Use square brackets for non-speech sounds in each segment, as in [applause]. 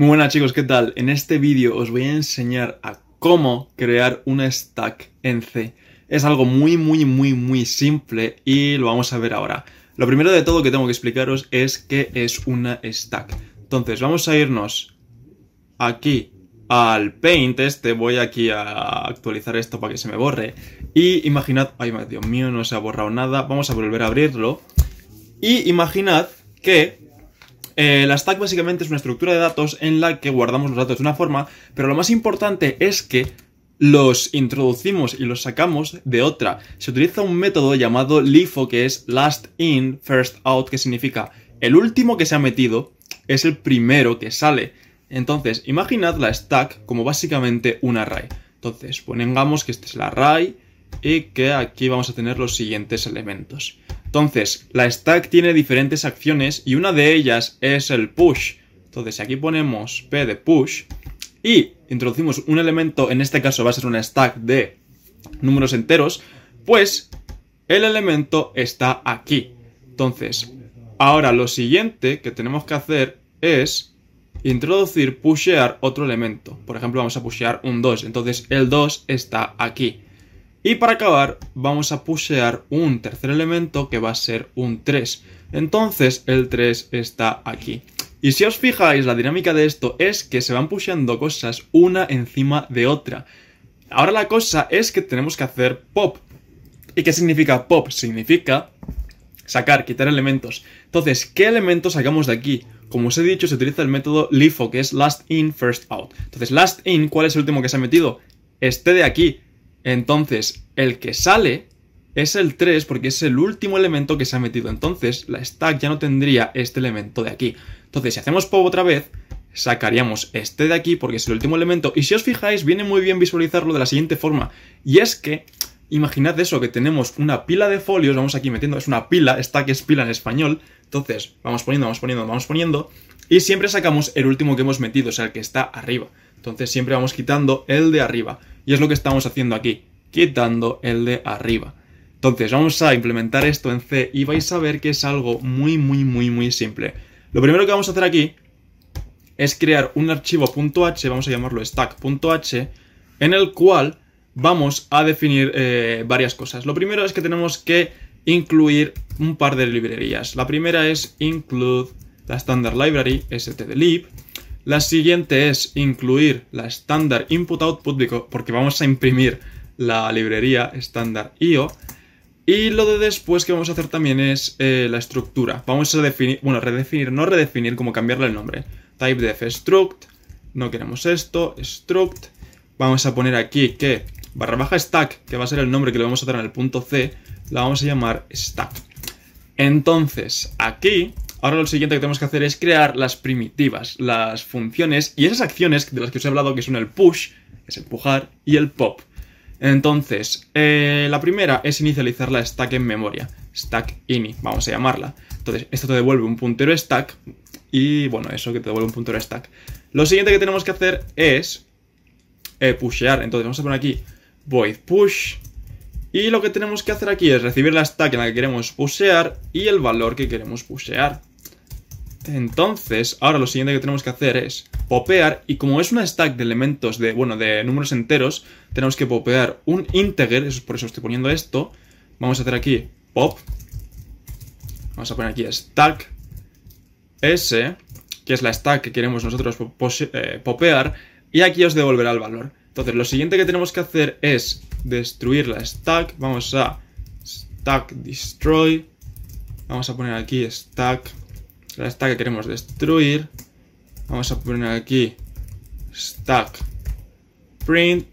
Muy buenas chicos, ¿qué tal? En este vídeo os voy a enseñar a cómo crear una stack en C. Es algo muy, muy, muy, muy simple y lo vamos a ver ahora. Lo primero de todo que tengo que explicaros es qué es una stack. Entonces, vamos a irnos aquí al Paint este, voy aquí a actualizar esto para que se me borre. Y imaginad, ay Dios mío, no se ha borrado nada, vamos a volver a abrirlo. Y imaginad que eh, la stack básicamente es una estructura de datos en la que guardamos los datos de una forma, pero lo más importante es que los introducimos y los sacamos de otra. Se utiliza un método llamado LIFO que es last in, first out, que significa el último que se ha metido es el primero que sale. Entonces, imaginad la stack como básicamente un array. Entonces, pongamos que este es el array y que aquí vamos a tener los siguientes elementos. Entonces, la stack tiene diferentes acciones y una de ellas es el push. Entonces, aquí ponemos p de push y introducimos un elemento, en este caso va a ser una stack de números enteros, pues el elemento está aquí. Entonces, ahora lo siguiente que tenemos que hacer es introducir pushear otro elemento. Por ejemplo, vamos a pushear un 2, entonces el 2 está aquí. Y para acabar, vamos a pushear un tercer elemento que va a ser un 3. Entonces, el 3 está aquí. Y si os fijáis, la dinámica de esto es que se van pusheando cosas una encima de otra. Ahora la cosa es que tenemos que hacer pop. ¿Y qué significa pop? Significa sacar, quitar elementos. Entonces, ¿qué elementos sacamos de aquí? Como os he dicho, se utiliza el método LIFO, que es last in, first out. Entonces, last in, ¿cuál es el último que se ha metido? Este de aquí. Entonces, el que sale es el 3 porque es el último elemento que se ha metido. Entonces, la stack ya no tendría este elemento de aquí. Entonces, si hacemos pop otra vez, sacaríamos este de aquí porque es el último elemento. Y si os fijáis, viene muy bien visualizarlo de la siguiente forma. Y es que, imaginad eso, que tenemos una pila de folios, vamos aquí metiendo, es una pila, stack es pila en español. Entonces, vamos poniendo, vamos poniendo, vamos poniendo. Y siempre sacamos el último que hemos metido, o sea, el que está arriba. Entonces siempre vamos quitando el de arriba. Y es lo que estamos haciendo aquí, quitando el de arriba. Entonces vamos a implementar esto en C y vais a ver que es algo muy, muy, muy, muy simple. Lo primero que vamos a hacer aquí es crear un archivo .h, vamos a llamarlo stack.h, en el cual vamos a definir eh, varias cosas. Lo primero es que tenemos que incluir un par de librerías. La primera es include la standard library stdlib la siguiente es incluir la estándar input-output porque vamos a imprimir la librería estándar IO. Y lo de después que vamos a hacer también es eh, la estructura. Vamos a definir, bueno, redefinir, no redefinir, como cambiarle el nombre. Typedef struct, no queremos esto, struct. Vamos a poner aquí que barra baja stack, que va a ser el nombre que le vamos a dar en el punto C, la vamos a llamar stack. Entonces, aquí Ahora lo siguiente que tenemos que hacer es crear las primitivas, las funciones y esas acciones de las que os he hablado que son el push, es empujar, y el pop. Entonces, eh, la primera es inicializar la stack en memoria, stack ini, vamos a llamarla. Entonces, esto te devuelve un puntero stack y bueno, eso que te devuelve un puntero stack. Lo siguiente que tenemos que hacer es eh, pushear, entonces vamos a poner aquí void push y lo que tenemos que hacer aquí es recibir la stack en la que queremos pushear y el valor que queremos pushear. Entonces, ahora lo siguiente que tenemos que hacer es popear, y como es una stack de elementos de, bueno, de números enteros, tenemos que popear un integer, eso es por eso estoy poniendo esto. Vamos a hacer aquí pop, vamos a poner aquí stack s, que es la stack que queremos nosotros eh, popear, y aquí os devolverá el valor. Entonces, lo siguiente que tenemos que hacer es destruir la stack, vamos a stack destroy, vamos a poner aquí stack stack que queremos destruir. Vamos a poner aquí stack print.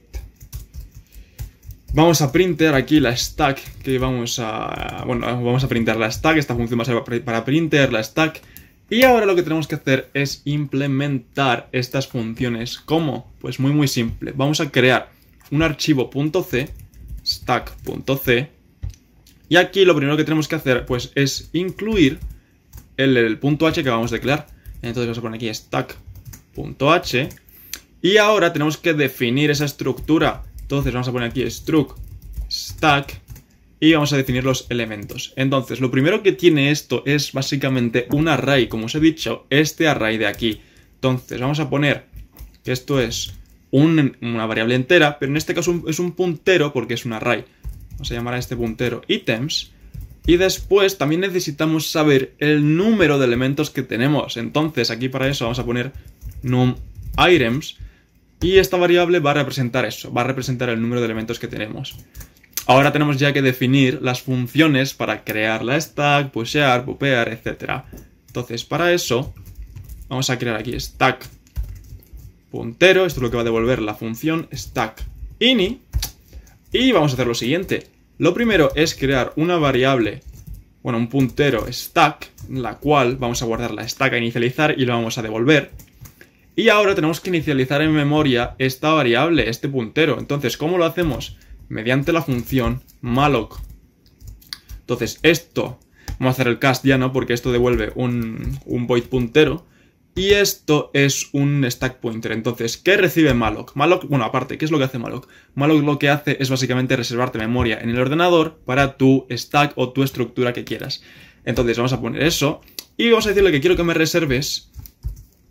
Vamos a printer aquí la stack que vamos a... Bueno, vamos a printar la stack. Esta función va a ser para printer la stack. Y ahora lo que tenemos que hacer es implementar estas funciones. ¿Cómo? Pues muy muy simple. Vamos a crear un archivo .c, stack.c. Y aquí lo primero que tenemos que hacer pues es incluir el, punto H que vamos a declarar. Entonces vamos a poner aquí stack.h. Y ahora tenemos que definir esa estructura. Entonces vamos a poner aquí struct stack y vamos a definir los elementos. Entonces, lo primero que tiene esto es básicamente un array, como os he dicho, este array de aquí. Entonces, vamos a poner que esto es una variable entera, pero en este caso es un puntero porque es un array. Vamos a llamar a este puntero items y después también necesitamos saber el número de elementos que tenemos. Entonces aquí para eso vamos a poner numItems y esta variable va a representar eso, va a representar el número de elementos que tenemos. Ahora tenemos ya que definir las funciones para crear la stack, pushear, pupear, etc. Entonces para eso vamos a crear aquí stack puntero, esto es lo que va a devolver la función stack y vamos a hacer lo siguiente, lo primero es crear una variable, bueno, un puntero stack, en la cual vamos a guardar la stack a inicializar y lo vamos a devolver. Y ahora tenemos que inicializar en memoria esta variable, este puntero. Entonces, ¿cómo lo hacemos? Mediante la función malloc. Entonces, esto, vamos a hacer el cast ya, ¿no? Porque esto devuelve un void puntero. Y esto es un stack pointer. Entonces, ¿qué recibe malloc? Malloc, bueno, aparte, ¿qué es lo que hace malloc? Malloc lo que hace es básicamente reservarte memoria en el ordenador para tu stack o tu estructura que quieras. Entonces, vamos a poner eso y vamos a decirle que quiero que me reserves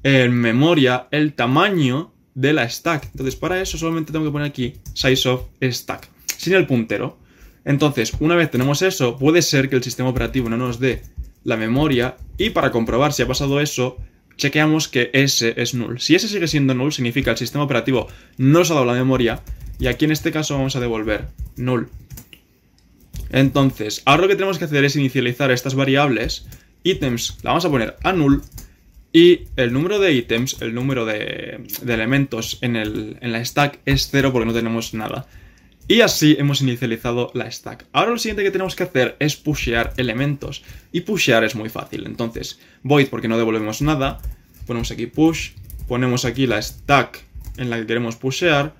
en memoria el tamaño de la stack. Entonces, para eso solamente tengo que poner aquí size of stack, sin el puntero. Entonces, una vez tenemos eso, puede ser que el sistema operativo no nos dé la memoria y para comprobar si ha pasado eso, chequeamos que S es null. Si ese sigue siendo null, significa el sistema operativo no se ha dado la memoria, y aquí en este caso vamos a devolver null. Entonces, ahora lo que tenemos que hacer es inicializar estas variables, ítems, la vamos a poner a null, y el número de ítems, el número de, elementos en, en la stack es cero porque no tenemos nada. Y así hemos inicializado la stack. Ahora lo siguiente que tenemos que hacer es pushear elementos. Y pushear es muy fácil. Entonces, void porque no devolvemos nada. Ponemos aquí push. Ponemos aquí la stack en la que queremos pushear.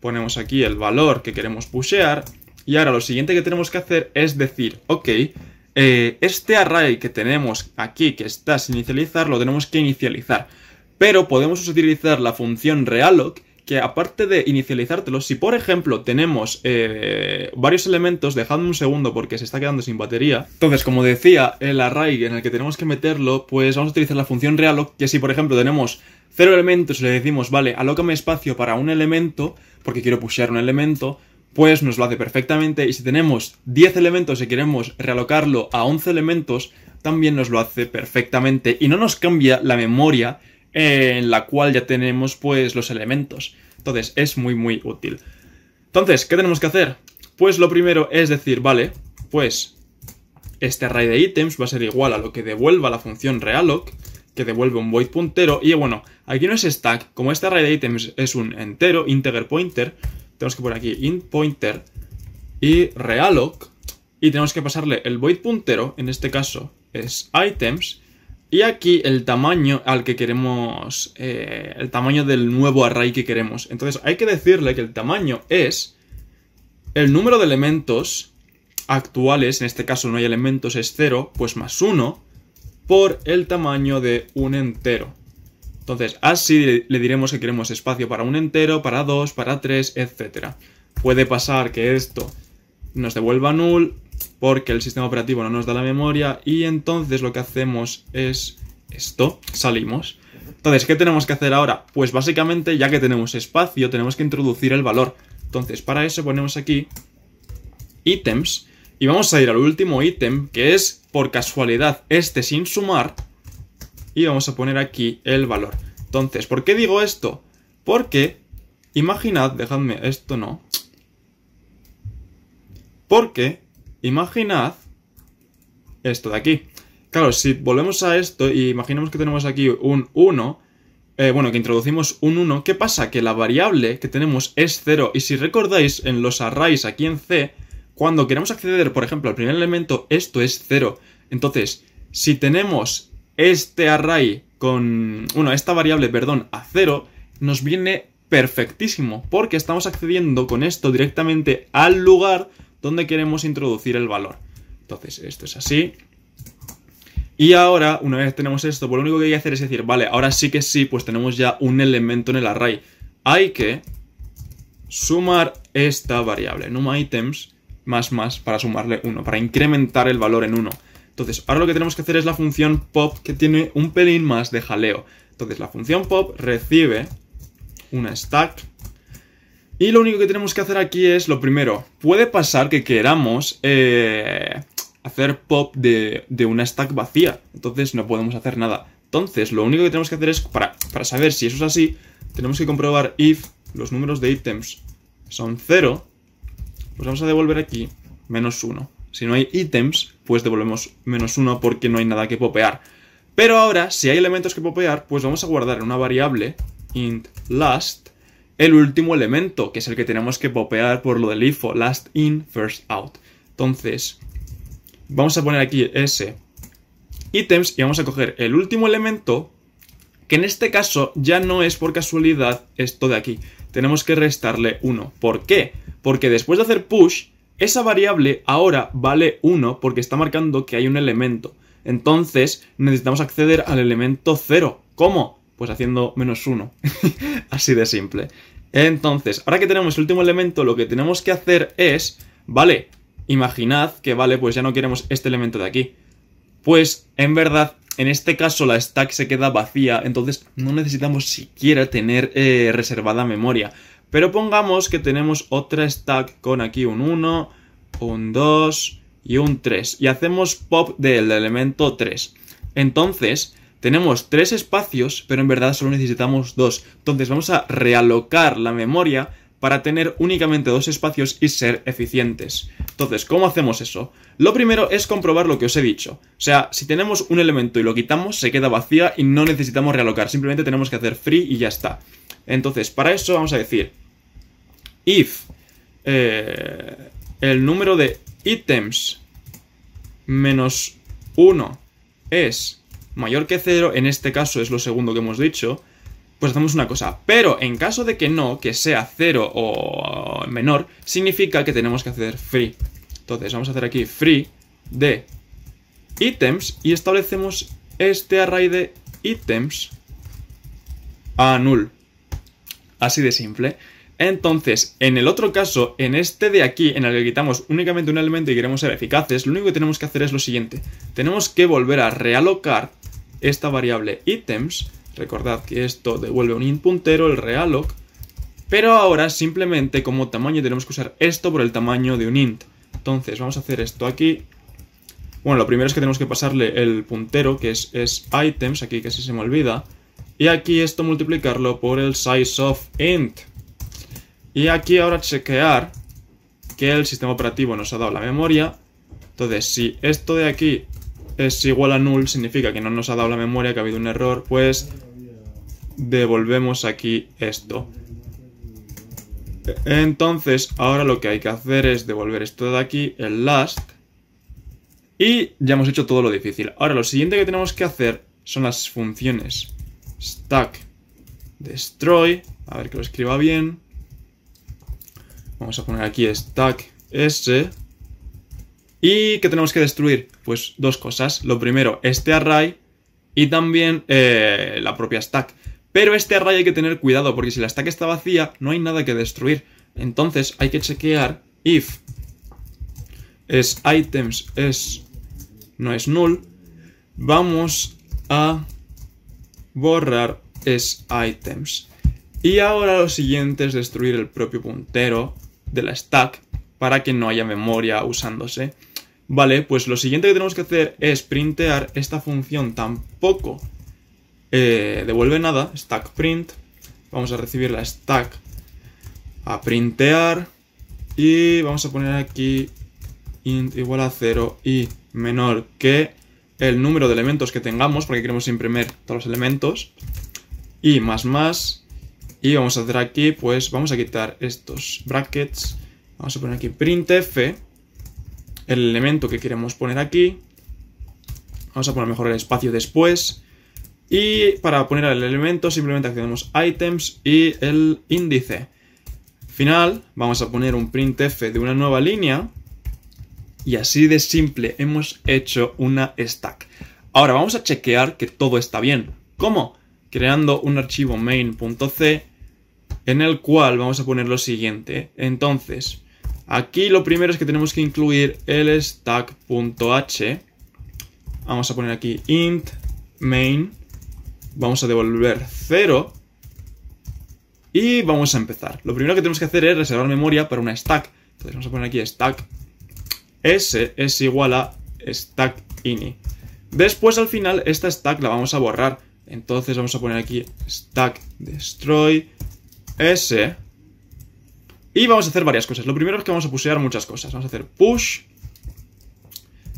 Ponemos aquí el valor que queremos pushear. Y ahora lo siguiente que tenemos que hacer es decir, ok, eh, este array que tenemos aquí que está sin inicializar, lo tenemos que inicializar. Pero podemos utilizar la función realloc que aparte de inicializártelo, si por ejemplo tenemos eh, varios elementos, dejadme un segundo porque se está quedando sin batería. Entonces, como decía, el array en el que tenemos que meterlo, pues vamos a utilizar la función realloc, que si por ejemplo tenemos cero elementos y le decimos, vale, alócame espacio para un elemento, porque quiero pushear un elemento, pues nos lo hace perfectamente. Y si tenemos 10 elementos y queremos realocarlo a 11 elementos, también nos lo hace perfectamente. Y no nos cambia la memoria en la cual ya tenemos pues los elementos. Entonces es muy muy útil. Entonces, ¿qué tenemos que hacer? Pues lo primero es decir, vale, pues este array de ítems va a ser igual a lo que devuelva la función realloc, que devuelve un void puntero, y bueno, aquí no es stack, como este array de ítems es un entero, integer pointer, tenemos que poner aquí int pointer y realloc, y tenemos que pasarle el void puntero, en este caso es items, y aquí el tamaño al que queremos, eh, el tamaño del nuevo array que queremos. Entonces hay que decirle que el tamaño es el número de elementos actuales, en este caso no hay elementos, es 0, pues más 1, por el tamaño de un entero. Entonces así le diremos que queremos espacio para un entero, para 2, para 3, etc. Puede pasar que esto nos devuelva null porque el sistema operativo no nos da la memoria y entonces lo que hacemos es esto, salimos. Entonces, ¿qué tenemos que hacer ahora? Pues básicamente, ya que tenemos espacio, tenemos que introducir el valor. Entonces, para eso ponemos aquí ítems y vamos a ir al último ítem, que es, por casualidad, este sin sumar, y vamos a poner aquí el valor. Entonces, ¿por qué digo esto? Porque, imaginad, dejadme, esto no, porque, imaginad esto de aquí. Claro, si volvemos a esto y imaginemos que tenemos aquí un 1, eh, bueno, que introducimos un 1, ¿qué pasa? Que la variable que tenemos es 0. Y si recordáis en los arrays aquí en C, cuando queremos acceder, por ejemplo, al primer elemento, esto es 0. Entonces, si tenemos este array con, bueno, esta variable, perdón, a 0, nos viene perfectísimo, porque estamos accediendo con esto directamente al lugar dónde queremos introducir el valor. Entonces, esto es así. Y ahora, una vez tenemos esto, pues lo único que hay que hacer es decir, vale, ahora sí que sí, pues tenemos ya un elemento en el array. Hay que sumar esta variable, numItems, más más, para sumarle 1, para incrementar el valor en 1. Entonces, ahora lo que tenemos que hacer es la función pop, que tiene un pelín más de jaleo. Entonces, la función pop recibe una stack y lo único que tenemos que hacer aquí es, lo primero, puede pasar que queramos eh, hacer pop de, una stack vacía. Entonces no podemos hacer nada. Entonces lo único que tenemos que hacer es, para, saber si eso es así, tenemos que comprobar if los números de ítems son 0, pues vamos a devolver aquí menos 1. Si no hay ítems, pues devolvemos menos 1 porque no hay nada que popear. Pero ahora, si hay elementos que popear, pues vamos a guardar en una variable int last el último elemento, que es el que tenemos que popear por lo del IFO, last in, first out. Entonces, vamos a poner aquí ese items y vamos a coger el último elemento, que en este caso ya no es por casualidad esto de aquí. Tenemos que restarle 1. ¿Por qué? Porque después de hacer push, esa variable ahora vale 1 porque está marcando que hay un elemento. Entonces necesitamos acceder al elemento 0. ¿Cómo? Pues haciendo menos 1. [laughs] Así de simple. Entonces, ahora que tenemos el último elemento, lo que tenemos que hacer es, vale, imaginad que, vale, pues ya no queremos este elemento de aquí. Pues, en verdad, en este caso la stack se queda vacía, entonces no necesitamos siquiera tener eh, reservada memoria. Pero pongamos que tenemos otra stack con aquí un 1, un 2 y un 3. Y hacemos pop del elemento 3. Entonces, tenemos tres espacios, pero en verdad solo necesitamos dos. Entonces vamos a realocar la memoria para tener únicamente dos espacios y ser eficientes. Entonces, ¿cómo hacemos eso? Lo primero es comprobar lo que os he dicho. O sea, si tenemos un elemento y lo quitamos, se queda vacía y no necesitamos realocar. Simplemente tenemos que hacer free y ya está. Entonces, para eso vamos a decir if eh, el número de ítems menos 1 es mayor que cero, en este caso es lo segundo que hemos dicho, pues hacemos una cosa. Pero en caso de que no, que sea 0 o menor, significa que tenemos que hacer free. Entonces vamos a hacer aquí free de ítems y establecemos este array de ítems a null. Así de simple. Entonces, en el otro caso, en este de aquí, en el que quitamos únicamente un elemento y queremos ser eficaces, lo único que tenemos que hacer es lo siguiente. Tenemos que volver a realocar esta variable items, recordad que esto devuelve un int puntero, el realloc, pero ahora simplemente como tamaño tenemos que usar esto por el tamaño de un int. Entonces vamos a hacer esto aquí. Bueno, lo primero es que tenemos que pasarle el puntero, que es, items, aquí que se me olvida. Y aquí esto multiplicarlo por el size of int. Y aquí ahora chequear que el sistema operativo nos ha dado la memoria. Entonces, si esto de aquí es igual a null, significa que no nos ha dado la memoria, que ha habido un error, pues devolvemos aquí esto. Entonces, ahora lo que hay que hacer es devolver esto de aquí, el last, y ya hemos hecho todo lo difícil. Ahora, lo siguiente que tenemos que hacer son las funciones stack destroy, a ver que lo escriba bien. Vamos a poner aquí stack s ¿Y qué tenemos que destruir? Pues dos cosas. Lo primero, este array y también eh, la propia stack. Pero este array hay que tener cuidado porque si la stack está vacía no hay nada que destruir. Entonces hay que chequear if es items es no es null. Vamos a borrar es items. Y ahora lo siguiente es destruir el propio puntero de la stack para que no haya memoria usándose. Vale, pues lo siguiente que tenemos que hacer es printear esta función tampoco eh, devuelve nada, stack print. Vamos a recibir la stack a printear y vamos a poner aquí int igual a 0 y menor que el número de elementos que tengamos, porque queremos imprimir todos los elementos, y más más, y vamos a hacer aquí, pues vamos a quitar estos brackets, vamos a poner aquí printf, el elemento que queremos poner aquí. Vamos a poner mejor el espacio después. Y para poner el elemento simplemente accedemos a items y el índice. Final, vamos a poner un printf de una nueva línea. Y así de simple hemos hecho una stack. Ahora vamos a chequear que todo está bien. ¿Cómo? Creando un archivo main.c en el cual vamos a poner lo siguiente. Entonces, Aquí lo primero es que tenemos que incluir el stack.h. Vamos a poner aquí int main. Vamos a devolver 0. Y vamos a empezar. Lo primero que tenemos que hacer es reservar memoria para una stack. Entonces vamos a poner aquí stack s es igual a stack ini. Después al final esta stack la vamos a borrar. Entonces vamos a poner aquí stack destroy s y vamos a hacer varias cosas. Lo primero es que vamos a pusear muchas cosas. Vamos a hacer push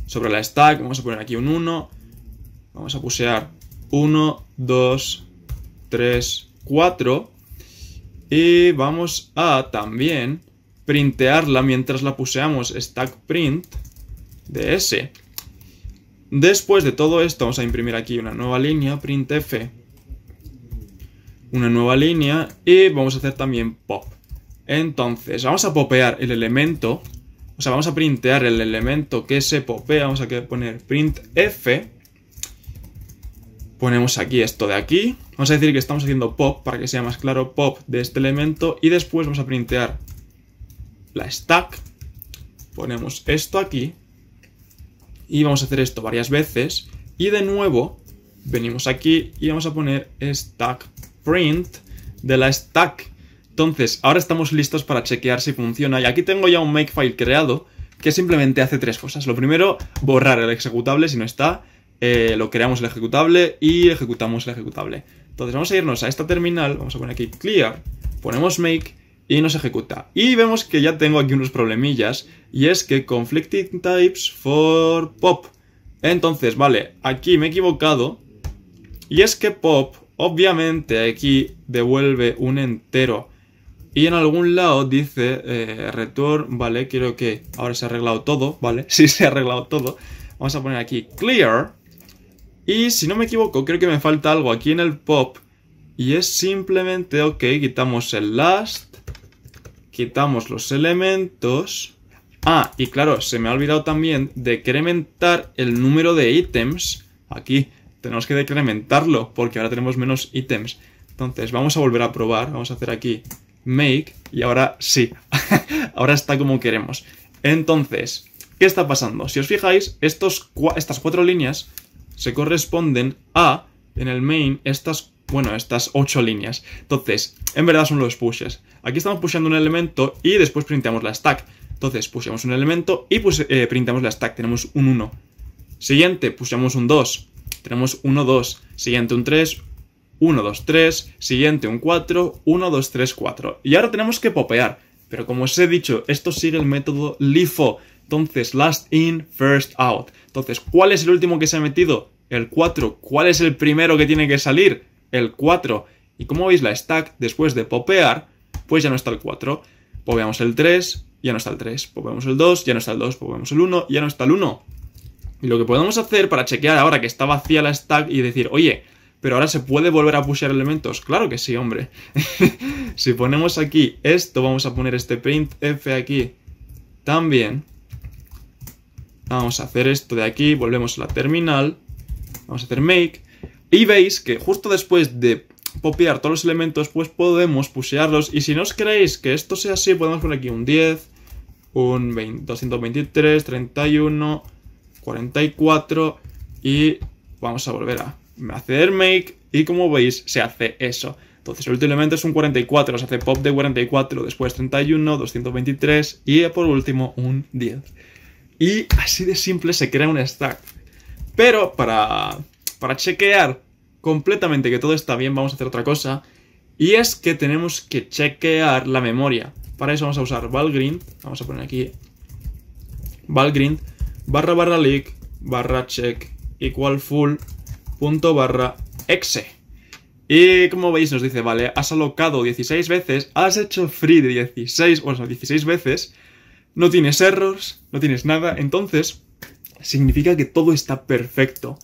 sobre la stack. Vamos a poner aquí un 1. Vamos a pusear 1, 2, 3, 4. Y vamos a también printearla mientras la puseamos stack print de S. Después de todo esto vamos a imprimir aquí una nueva línea, printf, una nueva línea y vamos a hacer también pop. Entonces, vamos a popear el elemento, o sea, vamos a printear el elemento que se popea, vamos a poner printf, ponemos aquí esto de aquí, vamos a decir que estamos haciendo pop, para que sea más claro, pop de este elemento, y después vamos a printear la stack, ponemos esto aquí, y vamos a hacer esto varias veces, y de nuevo, venimos aquí y vamos a poner stack print de la stack, entonces, ahora estamos listos para chequear si funciona y aquí tengo ya un makefile creado que simplemente hace tres cosas. Lo primero, borrar el ejecutable si no está, eh, lo creamos el ejecutable y ejecutamos el ejecutable. Entonces vamos a irnos a esta terminal, vamos a poner aquí clear, ponemos make y nos ejecuta. Y vemos que ya tengo aquí unos problemillas y es que conflicting types for pop. Entonces, vale, aquí me he equivocado y es que pop obviamente aquí devuelve un entero. Y en algún lado dice eh, return, vale, quiero que ahora se ha arreglado todo, vale, [laughs] sí se ha arreglado todo. Vamos a poner aquí clear. Y si no me equivoco, creo que me falta algo aquí en el pop. Y es simplemente, ok, quitamos el last, quitamos los elementos. Ah, y claro, se me ha olvidado también decrementar el número de ítems. Aquí tenemos que decrementarlo porque ahora tenemos menos ítems. Entonces, vamos a volver a probar. Vamos a hacer aquí make y ahora sí, [laughs] ahora está como queremos. Entonces, ¿qué está pasando? Si os fijáis, estos, estas cuatro líneas se corresponden a, en el main, estas, bueno, estas ocho líneas. Entonces, en verdad son los pushes. Aquí estamos pushando un elemento y después printamos la stack. Entonces, pushamos un elemento y pues, printamos la stack. Tenemos un 1. Siguiente, pushamos un 2. Tenemos 1, 2. Siguiente, un 3, 1, 2, 3, siguiente un 4, 1, 2, 3, 4. Y ahora tenemos que popear. Pero como os he dicho, esto sigue el método LIFO. Entonces, last in, first out. Entonces, ¿cuál es el último que se ha metido? El 4. ¿Cuál es el primero que tiene que salir? El 4. Y como veis, la stack, después de popear, pues ya no está el 4. Popeamos el 3, ya no está el 3. Popeamos el 2, ya no está el 2. Popeamos el 1, ya no está el 1. Y lo que podemos hacer para chequear ahora que está vacía la stack y decir, oye, pero ahora se puede volver a pushear elementos. Claro que sí, hombre. [laughs] si ponemos aquí esto, vamos a poner este printf aquí también. Vamos a hacer esto de aquí, volvemos a la terminal. Vamos a hacer make. Y veis que justo después de copiar todos los elementos, pues podemos pushearlos. Y si no os creéis que esto sea así, podemos poner aquí un 10, un 223, 31, 44 y vamos a volver a Hacer make y como veis se hace eso. Entonces el último elemento es un 44, se hace pop de 44, después 31, 223 y por último un 10. Y así de simple se crea un stack. Pero para, para chequear completamente que todo está bien vamos a hacer otra cosa. Y es que tenemos que chequear la memoria. Para eso vamos a usar valgrind, vamos a poner aquí valgrind barra barra leak barra check equal full barra exe. Y como veis nos dice, vale, has alocado 16 veces, has hecho free de 16, 16 veces, no tienes errors, no tienes nada, entonces significa que todo está perfecto.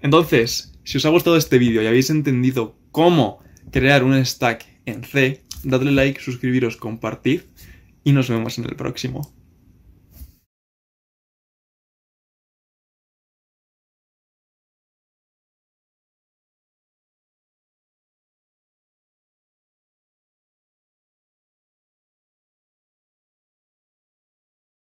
Entonces, si os ha gustado este vídeo y habéis entendido cómo crear un stack en C, dadle like, suscribiros, compartid y nos vemos en el próximo.